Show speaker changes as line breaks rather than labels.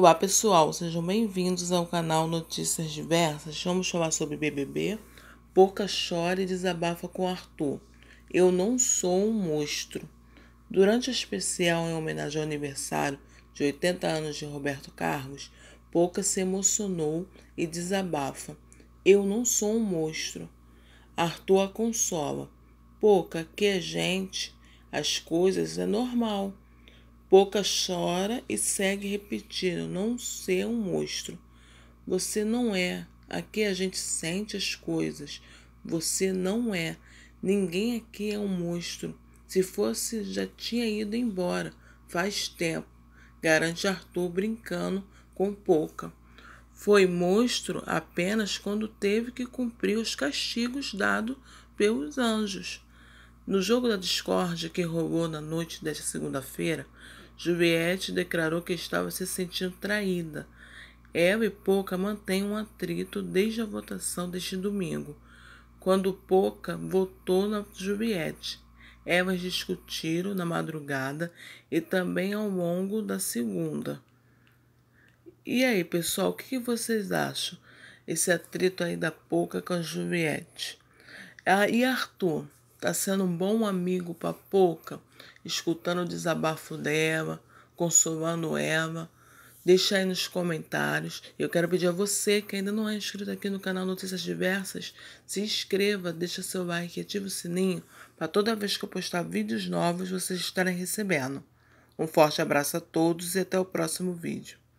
Olá pessoal, sejam bem-vindos ao canal Notícias Diversas. Vamos falar sobre BBB. Porca chora e desabafa com Arthur. Eu não sou um monstro. Durante o especial em homenagem ao aniversário de 80 anos de Roberto Carlos, Pouca se emocionou e desabafa. Eu não sou um monstro. Arthur a consola. Pouca, que a é gente, as coisas é normal. Boca chora e segue repetindo: não ser um monstro. Você não é. Aqui a gente sente as coisas. Você não é. Ninguém aqui é um monstro. Se fosse, já tinha ido embora. Faz tempo. Garante Arthur brincando com pouca. Foi monstro apenas quando teve que cumprir os castigos dados pelos anjos. No jogo da discórdia que rolou na noite desta segunda-feira, Juliette declarou que estava se sentindo traída. Ela e Poca mantêm um atrito desde a votação deste domingo, quando Poca votou na Juliette. Elas discutiram na madrugada e também ao longo da segunda. E aí, pessoal, o que vocês acham? Esse atrito aí da Poca com a Juliette. Ah, e Arthur? Tá sendo um bom amigo para pouca, escutando o desabafo dela, consolando ela. Deixa aí nos comentários. Eu quero pedir a você que ainda não é inscrito aqui no canal Notícias Diversas, se inscreva, deixa seu like e ativa o sininho para toda vez que eu postar vídeos novos vocês estarem recebendo. Um forte abraço a todos e até o próximo vídeo.